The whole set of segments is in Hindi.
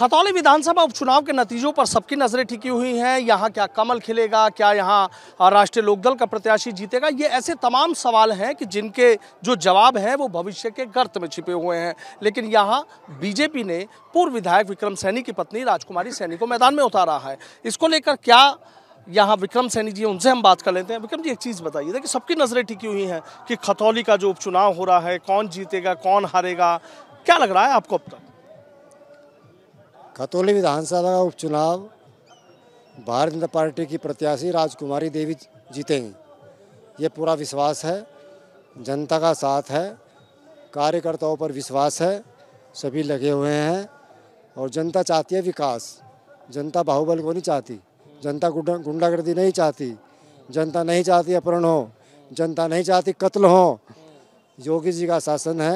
खतौली विधानसभा उपचुनाव के नतीजों पर सबकी नज़रें टिकी हुई हैं यहाँ क्या कमल खिलेगा क्या यहाँ राष्ट्रीय लोकदल का प्रत्याशी जीतेगा ये ऐसे तमाम सवाल हैं कि जिनके जो जवाब हैं वो भविष्य के गर्त में छिपे हुए हैं लेकिन यहाँ बीजेपी ने पूर्व विधायक विक्रम सैनी की पत्नी राजकुमारी सैनी को मैदान में उतारा है इसको लेकर क्या यहाँ विक्रम सैनी जी उनसे हम बात कर लेते हैं विक्रम जी एक चीज़ बताइए देखिए सबकी नज़रें टिकी हुई हैं कि खतौली का जो उपचुनाव हो रहा है कौन जीतेगा कौन हारेगा क्या लग रहा है आपको अब तक खतौली विधानसभा का उपचुनाव भारतीय जनता पार्टी की प्रत्याशी राजकुमारी देवी जीतेंगी ये पूरा विश्वास है जनता का साथ है कार्यकर्ताओं पर विश्वास है सभी लगे हुए हैं और जनता चाहती है विकास जनता बाहुबल को नहीं चाहती जनता गुंडागर्दी नहीं चाहती जनता नहीं चाहती अपहरण हो जनता नहीं चाहती कत्ल हो योगी जी का शासन है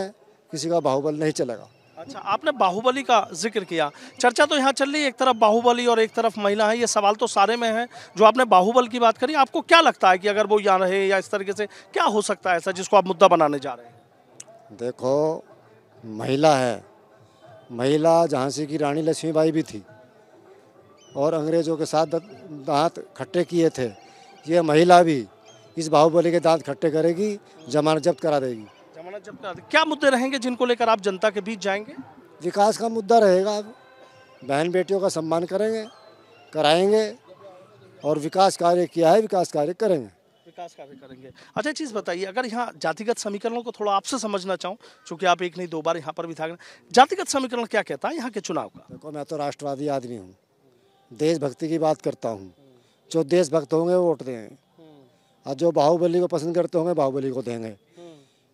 किसी का बाहुबल नहीं चलेगा अच्छा आपने बाहुबली का जिक्र किया चर्चा तो यहाँ चल रही है एक तरफ बाहुबली और एक तरफ महिला है ये सवाल तो सारे में है जो आपने बाहुबल की बात करी आपको क्या लगता है कि अगर वो यहाँ रहे या इस तरीके से क्या हो सकता है ऐसा जिसको आप मुद्दा बनाने जा रहे हैं देखो महिला है महिला झांसी की रानी लक्ष्मीबाई भी थी और अंग्रेजों के साथ दांत खट्टे किए थे ये महिला भी इस बाहुबली के दांत खट्टे करेगी जमानत जब्त करा देगी जपना क्या मुद्दे रहेंगे जिनको लेकर आप जनता के बीच जाएंगे विकास का मुद्दा रहेगा अब बहन बेटियों का सम्मान करेंगे कराएंगे और विकास कार्य किया है विकास कार्य करेंगे विकास कार्य करेंगे अच्छा चीज़ बताइए अगर यहाँ जातिगत समीकरणों को थोड़ा आपसे समझना चाहूँ चूँकि आप एक नहीं दो बार यहाँ पर भी था जातिगत समीकरण क्या कहता है यहाँ के चुनाव का देखो मैं तो राष्ट्रवादी आदमी हूँ देशभक्ति की बात करता हूँ जो देशभक्त होंगे वो वोट देंगे और जो बाहुबली को पसंद करते होंगे बाहुबली को देंगे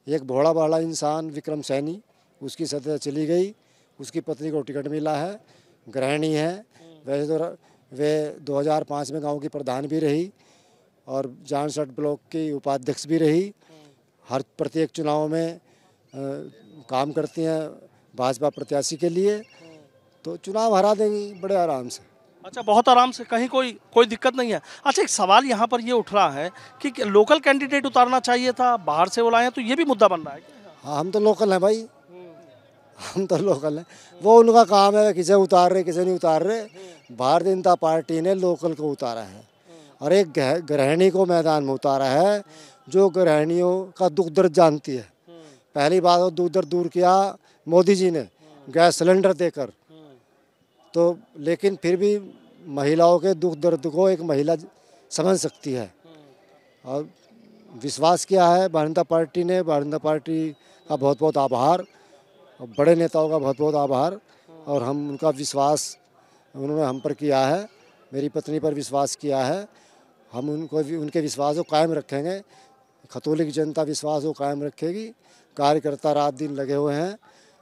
एक भोड़ा भाड़ा इंसान विक्रम सैनी उसकी सतह चली गई उसकी पत्नी को टिकट मिला है गृहिणी है वैसे तो वे 2005 में गांव की प्रधान भी रही और जानसठ ब्लॉक की उपाध्यक्ष भी रही हर प्रत्येक चुनाव में आ, काम करती हैं भाजपा प्रत्याशी के लिए तो चुनाव हरा देंगी बड़े आराम से अच्छा बहुत आराम से कहीं कोई कोई दिक्कत नहीं है अच्छा एक सवाल यहाँ पर ये उठ रहा है कि लोकल कैंडिडेट उतारना चाहिए था बाहर से बुलाए तो ये भी मुद्दा बन रहा है हाँ हम तो लोकल हैं भाई हम तो लोकल हैं वो उनका काम है किसे उतार रहे किसे नहीं उतार रहे भारतीय जनता पार्टी ने लोकल को उतारा है और एक गृहिणी को मैदान में उतारा है जो गृहिणियों का दुख दर्द जानती है पहली बात दुख दर्द दूर किया मोदी जी ने गैस सिलेंडर देकर तो लेकिन फिर भी महिलाओं के दुख दर्द को एक महिला समझ सकती है और विश्वास किया है भारतीय पार्टी ने भारतीय पार्टी का बहुत बहुत आभार और बड़े नेताओं का बहुत बहुत आभार और हम उनका विश्वास उन्होंने हम पर किया है मेरी पत्नी पर विश्वास किया है हम उनको उनके विश्वास को कायम रखेंगे खतौली की जनता विश्वास को कायम रखेगी कार्यकर्ता रात दिन लगे हुए हैं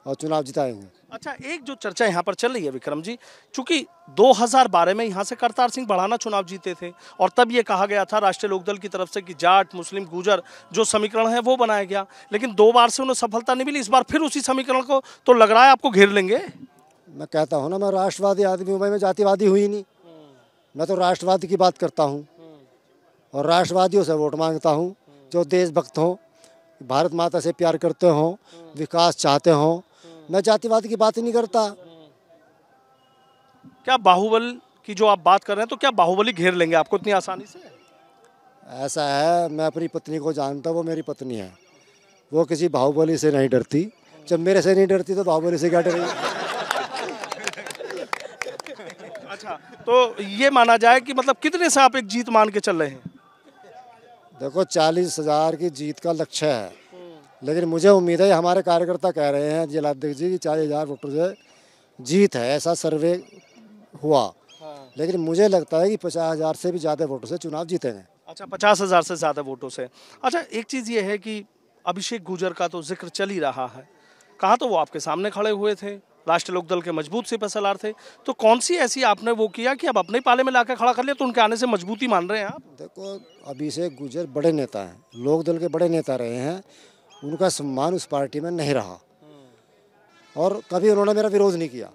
और चुनाव जिताएंगे अच्छा एक जो चर्चा यहाँ पर चल रही है विक्रम जी चूंकि 2012 में यहाँ से करतार सिंह बढ़ाना चुनाव जीते थे और तब ये कहा गया था राष्ट्रीय लोकदल की तरफ से कि जाट मुस्लिम गुजर जो समीकरण है वो बनाया गया लेकिन दो बार से उन्हें सफलता नहीं मिली इस बार फिर उसी समीकरण को तो लग रहा है आपको घेर लेंगे मैं कहता हूँ ना मैं राष्ट्रवादी आदमी हूँ मैं जातिवादी हुई नहीं मैं तो राष्ट्रवाद की बात करता हूँ और राष्ट्रवादियों से वोट मांगता हूँ जो देशभक्त हों भारत माता से प्यार करते हों विकास चाहते हों मैं जातिवाद की बात ही नहीं करता क्या बाहुबल की जो आप बात कर रहे हैं तो क्या बाहुबली घेर लेंगे आपको इतनी आसानी से ऐसा है मैं अपनी पत्नी को जानता वो मेरी पत्नी है वो किसी बाहुबली से नहीं डरती जब मेरे से नहीं डरती तो बाहुबली से क्या डरेगी अच्छा तो ये माना जाए कि मतलब कितने से आप एक जीत मान के चल रहे हैं देखो चालीस हजार की जीत का लक्ष्य है लेकिन मुझे उम्मीद है हमारे कार्यकर्ता कह रहे हैं जिलाध्यक्ष जी की चालीस हज़ार वोटर से जीत है ऐसा सर्वे हुआ हाँ। लेकिन मुझे लगता है कि पचास हज़ार से भी ज़्यादा वोटों से चुनाव जीतेंगे अच्छा पचास हज़ार से ज़्यादा वोटों से अच्छा एक चीज़ ये है कि अभिषेक गुजर का तो जिक्र चल ही रहा है कहा तो वो आपके सामने खड़े हुए थे राष्ट्रीय लोकदल के मजबूत से फसलार थे तो कौन सी ऐसी आपने वो किया कि आप अपने पाले में लाकर खड़ा कर लिया तो उनके आने से मजबूती मान रहे हैं आप देखो अभिषेक गुजर बड़े नेता हैं लोक दल के बड़े नेता रहे हैं उनका सम्मान उस पार्टी में नहीं रहा और कभी उन्होंने मेरा विरोध नहीं किया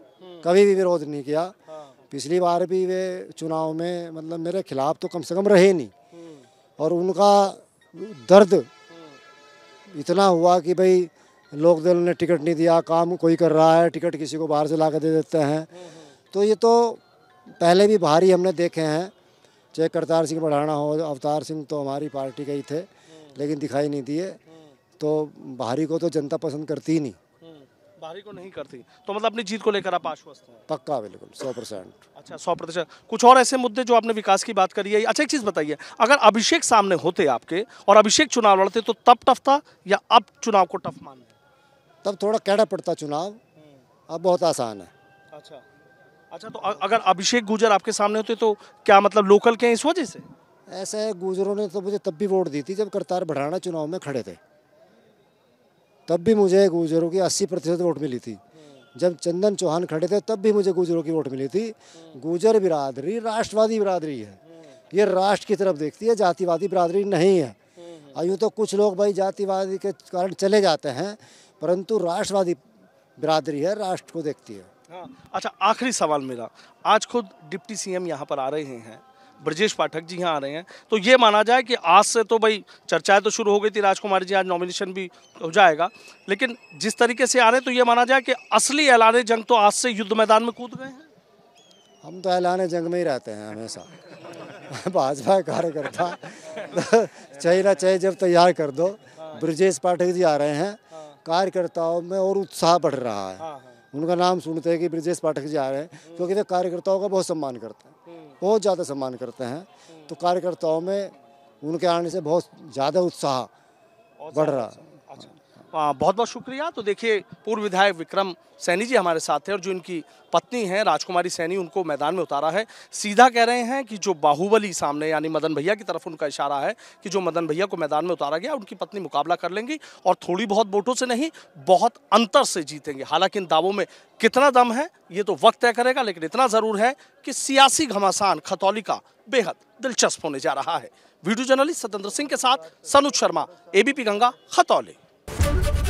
कभी भी विरोध नहीं किया पिछली बार भी वे चुनाव में मतलब मेरे खिलाफ तो कम से कम रहे नहीं और उनका दर्द इतना हुआ कि भाई लोक दल ने टिकट नहीं दिया काम कोई कर रहा है टिकट किसी को बाहर से ला दे देते हैं तो ये तो पहले भी भारी हमने देखे हैं चाहे करतार सिंह बढ़ाना हो अवतार सिंह तो हमारी पार्टी के ही थे लेकिन दिखाई नहीं दिए तो बाहरी को तो जनता पसंद करती ही नहीं हम्म, बाहरी को नहीं करती तो मतलब अपनी जीत को लेकर आप आश्वस्त हैं पक्का बिल्कुल सौ परसेंट अच्छा सौ प्रतिशत कुछ और ऐसे मुद्दे जो आपने विकास की बात करी है अच्छा एक चीज़ बताइए अगर अभिषेक सामने होते आपके और अभिषेक चुनाव लड़ते तो तब टफ था या अब चुनाव को टफ मानते तब थोड़ा कहना पड़ता चुनाव हम्म। अब बहुत आसान है अच्छा अच्छा तो अगर अभिषेक गुजर आपके सामने होते तो क्या मतलब लोकल के हैं इस वजह से ऐसे गुजरों ने तो मुझे तब भी वोट दी थी जब करतार बढ़ाना चुनाव में खड़े थे तब भी मुझे गुजरों की अस्सी प्रतिशत वोट मिली थी जब चंदन चौहान खड़े थे तब भी मुझे गुजरों की वोट मिली थी गुजर बिरादरी राष्ट्रवादी बिरादरी है ये राष्ट्र की तरफ देखती है जातिवादी बिरादरी नहीं है और यूँ तो कुछ लोग भाई जातिवादी के कारण चले जाते हैं परंतु राष्ट्रवादी बिरादरी है राष्ट्र को देखती है हाँ अच्छा आखिरी सवाल मेरा आज खुद डिप्टी सीएम यहाँ पर आ रहे हैं ब्रजेश पाठक जी यहाँ आ रहे हैं तो ये माना जाए कि आज से तो भाई चर्चाएं तो शुरू हो गई थी राजकुमार जी आज नॉमिनेशन भी हो जाएगा लेकिन जिस तरीके से आ रहे हैं तो ये माना जाए कि असली एलान जंग तो आज से युद्ध मैदान में कूद गए हैं हम तो ऐलान जंग में ही रहते हैं हमेशा भाजपा कार्यकर्ता चाहे ना चाहे जब तैयार कर दो ब्रजेश पाठक जी आ रहे हैं कार्यकर्ताओं में और उत्साह बढ़ रहा है हाँ, हाँ। उनका नाम सुनते हैं कि ब्रजेश पाठक जी आ रहे हैं क्योंकि वे तो कार्यकर्ताओं का बहुत सम्मान करते हैं बहुत ज़्यादा सम्मान करते हैं तो कार्यकर्ताओं में उनके आने से बहुत ज़्यादा उत्साह बढ़ रहा है बहुत बहुत शुक्रिया तो देखिए पूर्व विधायक विक्रम सैनी जी हमारे साथ हैं और जो इनकी पत्नी हैं राजकुमारी सैनी उनको मैदान में उतारा है सीधा कह रहे हैं कि जो बाहुबली सामने यानी मदन भैया की तरफ उनका इशारा है कि जो मदन भैया को मैदान में उतारा गया उनकी पत्नी मुकाबला कर लेंगी और थोड़ी बहुत वोटों से नहीं बहुत अंतर से जीतेंगे हालांकि इन दावों में कितना दम है ये तो वक्त तय करेगा लेकिन इतना ज़रूर है कि सियासी घमासान खतौली का बेहद दिलचस्प होने जा रहा है वीडियो जर्नलिस्ट सतेंद्र सिंह के साथ सनुज शर्मा एबीपी गंगा खतौली